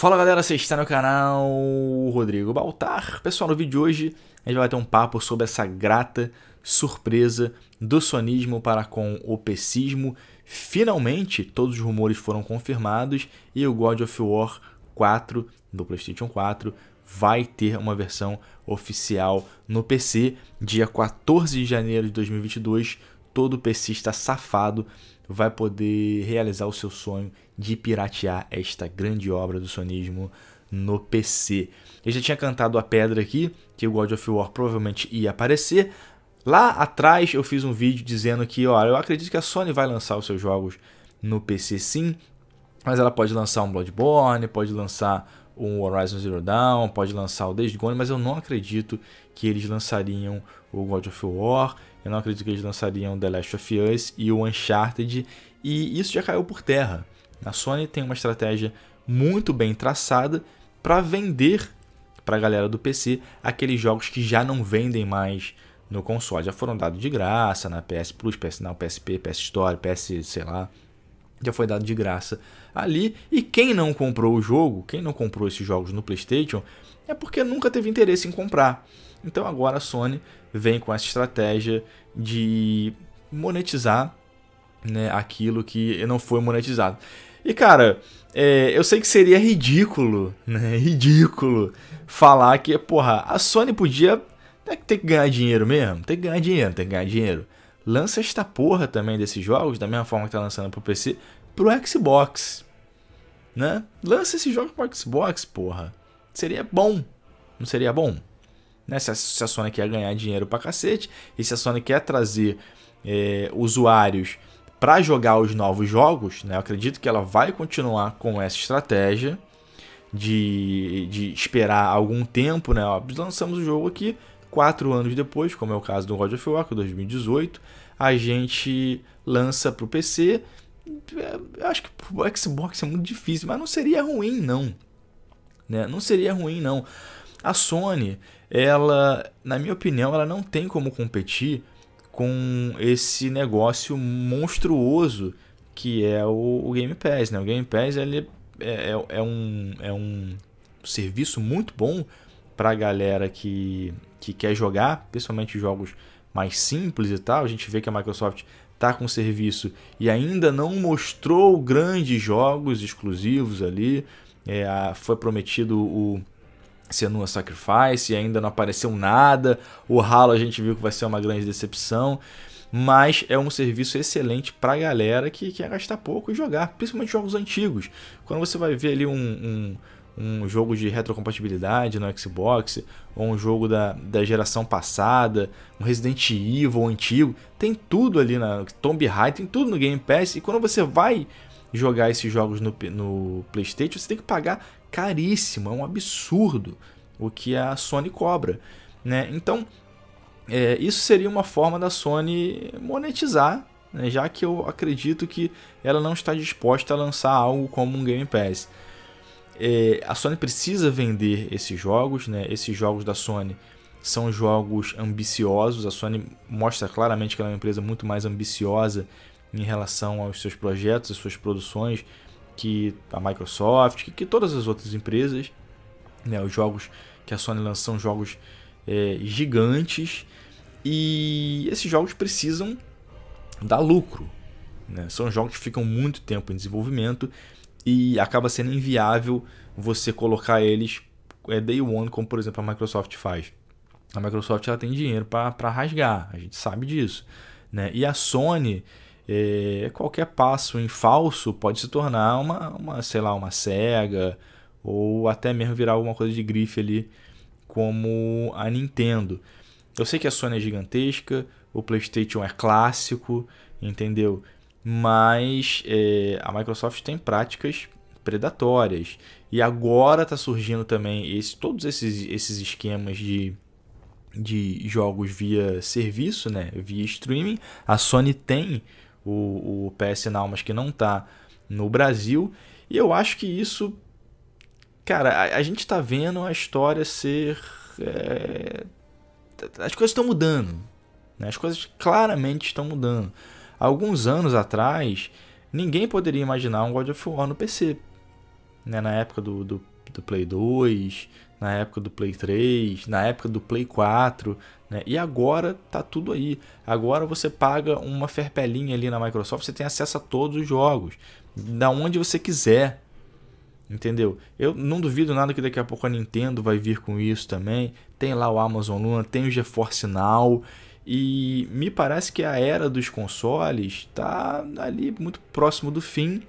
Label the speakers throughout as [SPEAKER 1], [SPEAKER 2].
[SPEAKER 1] Fala galera, você está no canal Rodrigo Baltar. Pessoal, no vídeo de hoje a gente vai ter um papo sobre essa grata surpresa do sonismo para com o pessismo. Finalmente, todos os rumores foram confirmados e o God of War 4 do PlayStation 4 vai ter uma versão oficial no PC dia 14 de janeiro de 2022. Todo PC está safado vai poder realizar o seu sonho de piratear esta grande obra do sonismo no PC. Eu já tinha cantado a pedra aqui, que o God of War provavelmente ia aparecer. Lá atrás eu fiz um vídeo dizendo que, ó, eu acredito que a Sony vai lançar os seus jogos no PC sim, mas ela pode lançar um Bloodborne, pode lançar um Horizon Zero Dawn, pode lançar o Days Gone, mas eu não acredito que eles lançariam o God of War. Eu não acredito que eles lançariam The Last of Us e o Uncharted, e isso já caiu por terra. A Sony tem uma estratégia muito bem traçada para vender para a galera do PC aqueles jogos que já não vendem mais no console, já foram dados de graça na PS Plus, PS Now, PSP, PS Store, PS, sei lá, já foi dado de graça ali. E quem não comprou o jogo, quem não comprou esses jogos no PlayStation, é porque nunca teve interesse em comprar. Então agora a Sony vem com essa estratégia de monetizar né, aquilo que não foi monetizado. E cara, é, eu sei que seria ridículo, né, ridículo falar que, porra, a Sony podia né, ter que ganhar dinheiro mesmo, tem que ganhar dinheiro, tem que ganhar dinheiro lança esta porra também desses jogos, da mesma forma que tá lançando pro PC, pro Xbox. Né? Lança esse jogo pro Xbox, porra. Seria bom. Não seria bom? Né? Se, a, Sony quer ganhar dinheiro pra cacete, e se a Sony quer trazer é, usuários para jogar os novos jogos, né? Eu acredito que ela vai continuar com essa estratégia de, de esperar algum tempo, né? Ó, lançamos o jogo aqui, Quatro anos depois, como é o caso do God of War, 2018, a gente lança para o PC. Eu é, acho que o Xbox é muito difícil, mas não seria ruim, não. Né? Não seria ruim, não. A Sony, ela, na minha opinião, ela não tem como competir com esse negócio monstruoso que é o, o Game Pass. Né? O Game Pass ele é, é, é um, é um serviço muito bom para a galera que, que quer jogar, principalmente jogos mais simples e tal. A gente vê que a Microsoft está com serviço e ainda não mostrou grandes jogos exclusivos ali. É, foi prometido o Senua Sacrifice e ainda não apareceu nada. O Halo a gente viu que vai ser uma grande decepção. Mas é um serviço excelente para a galera que quer gastar pouco e jogar, principalmente jogos antigos. Quando você vai ver ali um, um um jogo de retrocompatibilidade no Xbox, ou um jogo da, da geração passada, um Resident Evil antigo, tem tudo ali na Tomb Raider, tem tudo no Game Pass, e quando você vai jogar esses jogos no, no PlayStation, você tem que pagar caríssimo, é um absurdo o que a Sony cobra, né? Então, é, isso seria uma forma da Sony monetizar, né? já que eu acredito que ela não está disposta a lançar algo como um Game Pass é, a Sony precisa vender esses jogos, né? Esses jogos da Sony são jogos ambiciosos. A Sony mostra claramente que ela é uma empresa muito mais ambiciosa em relação aos seus projetos, às suas produções, que a Microsoft, que, que todas as outras empresas. Né? Os jogos que a Sony lança são jogos é, gigantes e esses jogos precisam dar lucro. Né? São jogos que ficam muito tempo em desenvolvimento e acaba sendo inviável você colocar eles é, day one, como por exemplo a Microsoft faz. A Microsoft ela tem dinheiro para rasgar, a gente sabe disso. Né? E a Sony, é, qualquer passo em falso pode se tornar uma, uma, sei lá, uma cega ou até mesmo virar alguma coisa de grife ali, como a Nintendo. Eu sei que a Sony é gigantesca, o PlayStation é clássico, entendeu? mas é, a Microsoft tem práticas predatórias. E agora está surgindo também esse, todos esses, esses esquemas de, de jogos via serviço, né? via streaming. A Sony tem o, o PS Now, mas que não está no Brasil. E eu acho que isso. Cara, a, a gente está vendo a história ser. É, as coisas estão mudando. Né? As coisas claramente estão mudando alguns anos atrás, ninguém poderia imaginar um God of War no PC. Né? Na época do, do, do Play 2, na época do Play 3, na época do Play 4, né? E agora tá tudo aí. Agora você paga uma ferpelinha ali na Microsoft, você tem acesso a todos os jogos, da onde você quiser. Entendeu? Eu não duvido nada que daqui a pouco a Nintendo vai vir com isso também. Tem lá o Amazon Luna, tem o GeForce Now e me parece que a era dos consoles está ali muito próximo do fim.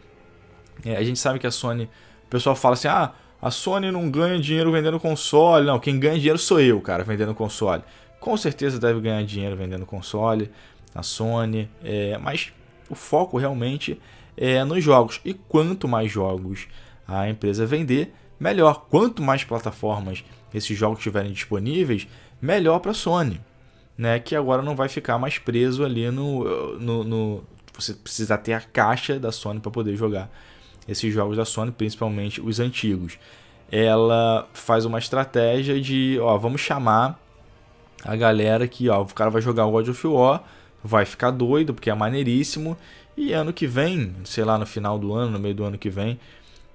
[SPEAKER 1] É, a gente sabe que a Sony. O pessoal fala assim: ah, a Sony não ganha dinheiro vendendo console. Não, quem ganha dinheiro sou eu, cara, vendendo console. Com certeza deve ganhar dinheiro vendendo console, a Sony. É, mas o foco realmente é nos jogos. E quanto mais jogos a empresa vender, melhor. Quanto mais plataformas esses jogos estiverem disponíveis, melhor para a Sony né, que agora não vai ficar mais preso ali no, no, no você precisa ter a caixa da Sony para poder jogar esses jogos da Sony, principalmente os antigos. Ela faz uma estratégia de, ó, vamos chamar a galera que, ó, o cara vai jogar o God of War, vai ficar doido porque é maneiríssimo e ano que vem, sei lá, no final do ano, no meio do ano que vem,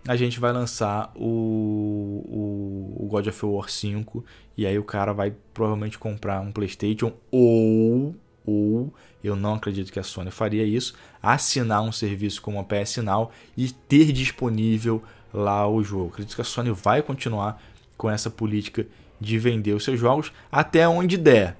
[SPEAKER 1] a gente vai lançar o o God of War 5 e aí o cara vai provavelmente comprar um PlayStation ou ou eu não acredito que a Sony faria isso, assinar um serviço como a PS Now e ter disponível lá o jogo. acredito que a Sony vai continuar com essa política de vender os seus jogos até onde der.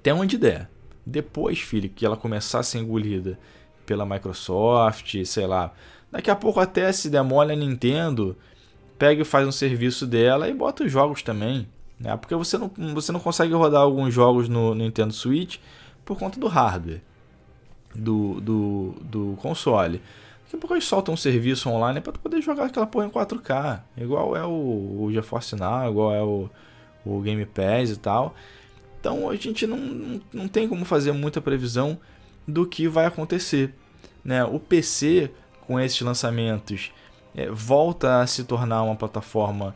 [SPEAKER 1] Até onde der. Depois, filho, que ela começar a ser engolida pela Microsoft, sei lá. Daqui a pouco até se demole a Nintendo pega e faz um serviço dela e bota os jogos também. Né? Porque você não, você não consegue rodar alguns jogos no, no Nintendo Switch por conta do hardware do, do, do console. Daqui a pouco eles soltam um serviço online para poder jogar aquela porra em 4K. Igual é o, o GeForce Now, igual é o, o Game Pass e tal. Então a gente não, não, não tem como fazer muita previsão do que vai acontecer. Né? O PC, com esses lançamentos, é, volta a se tornar uma plataforma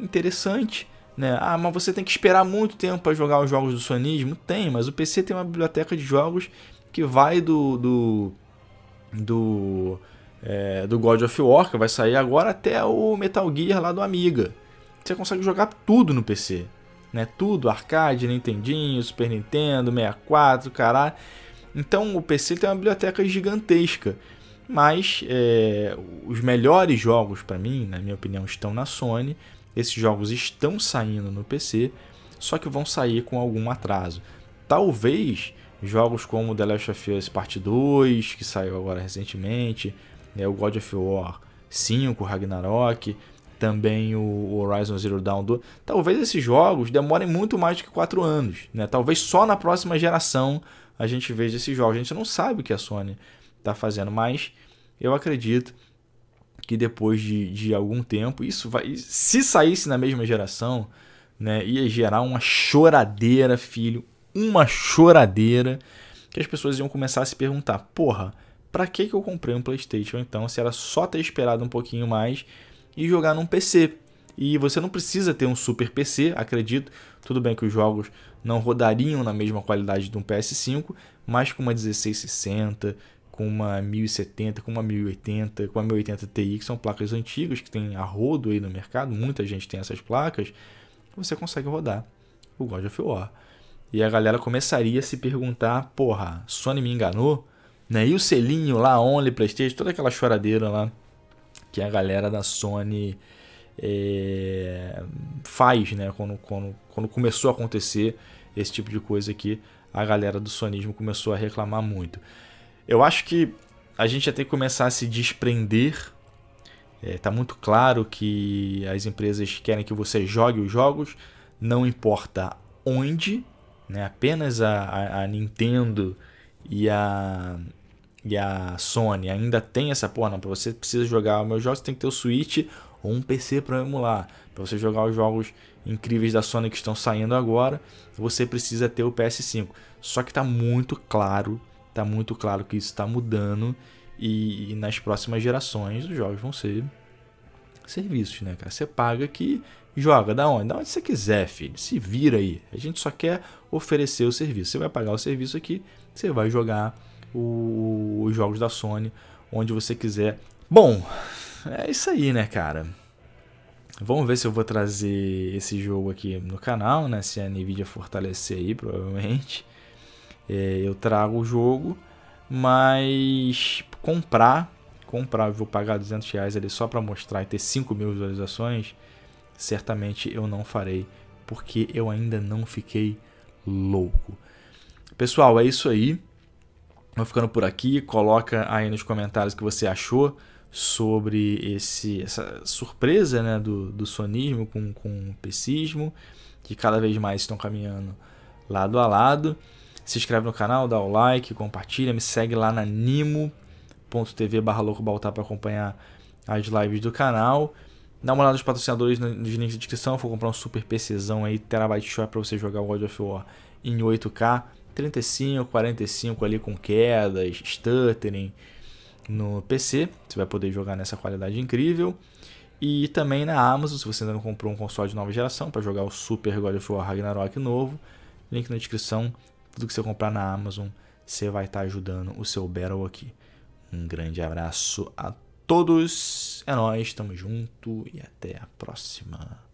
[SPEAKER 1] interessante. Né? Ah, mas você tem que esperar muito tempo para jogar os jogos do sonismo? Tem, mas o PC tem uma biblioteca de jogos que vai do. do. do, é, do God of War, que vai sair agora, até o Metal Gear lá do Amiga. Você consegue jogar tudo no PC. Né? Tudo, arcade, Nintendinho, Super Nintendo, 64, caralho. Então o PC tem uma biblioteca gigantesca. Mas é, os melhores jogos para mim, na minha opinião, estão na Sony. Esses jogos estão saindo no PC, só que vão sair com algum atraso. Talvez jogos como The Last of Us Part 2, que saiu agora recentemente, né, o God of War 5, Ragnarok, também o Horizon Zero Dawn 2. Talvez esses jogos demorem muito mais do que 4 anos, né? Talvez só na próxima geração a gente veja esses jogos. A gente não sabe o que a Sony tá fazendo. Mas eu acredito que depois de, de algum tempo, isso vai. Se saísse na mesma geração, né, ia gerar uma choradeira, filho. Uma choradeira. Que as pessoas iam começar a se perguntar: porra, pra que, que eu comprei um PlayStation então? Se era só ter esperado um pouquinho mais e jogar num PC. E você não precisa ter um super PC, acredito. Tudo bem que os jogos não rodariam na mesma qualidade de um PS5, mas com uma 1660, com uma 1070, com uma 1080, com uma 1080 Ti, que são placas antigas que tem a rodo aí no mercado, muita gente tem essas placas, você consegue rodar o God of War. E a galera começaria a se perguntar, porra, Sony me enganou? Né? E o selinho lá, Only, Playstation, toda aquela choradeira lá que a galera da Sony é, faz, né? Quando, quando, quando começou a acontecer esse tipo de coisa aqui, a galera do sonismo começou a reclamar muito. Eu acho que a gente já tem que começar a se desprender. Está é, muito claro que as empresas querem que você jogue os jogos, não importa onde, né? apenas a, a, a Nintendo e a, e a Sony ainda tem essa porra, não, você precisa jogar os meus jogos, você tem que ter o Switch ou um PC para emular. Para você jogar os jogos incríveis da Sony que estão saindo agora, você precisa ter o PS5. Só que tá muito claro tá muito claro que isso está mudando e, e, nas próximas gerações os jogos vão ser serviços, né, cara? Você paga que joga da onde? Da onde você quiser, filho. Se vira aí. A gente só quer oferecer o serviço. Você vai pagar o serviço aqui, você vai jogar o, os jogos da Sony onde você quiser. Bom, é isso aí, né, cara? Vamos ver se eu vou trazer esse jogo aqui no canal, né? Se a Nvidia fortalecer aí, provavelmente é, eu trago o jogo, mas comprar, comprar, eu vou pagar 200 reais ali só para mostrar e ter 5 mil visualizações, certamente eu não farei, porque eu ainda não fiquei louco. Pessoal, é isso aí. Vou ficando por aqui. Coloca aí nos comentários o que você achou sobre esse, essa surpresa né, do, do sonismo com, com o pessismo, que cada vez mais estão caminhando lado a lado. Se inscreve no canal, dá o like, compartilha, me segue lá na nimo.tv barra baltar para acompanhar as lives do canal. Dá uma olhada nos patrocinadores nos links de descrição. Vou comprar um super PCzão aí, Terabyte Shop, para você jogar God of War em 8K. 35, 45 ali com quedas, stuttering no PC. Você vai poder jogar nessa qualidade incrível. E também na Amazon, se você ainda não comprou um console de nova geração para jogar o Super God of War Ragnarok novo. Link na descrição. Tudo que você comprar na Amazon, você vai estar tá ajudando o seu Battle aqui. Um grande abraço a todos. É nóis, tamo junto e até a próxima.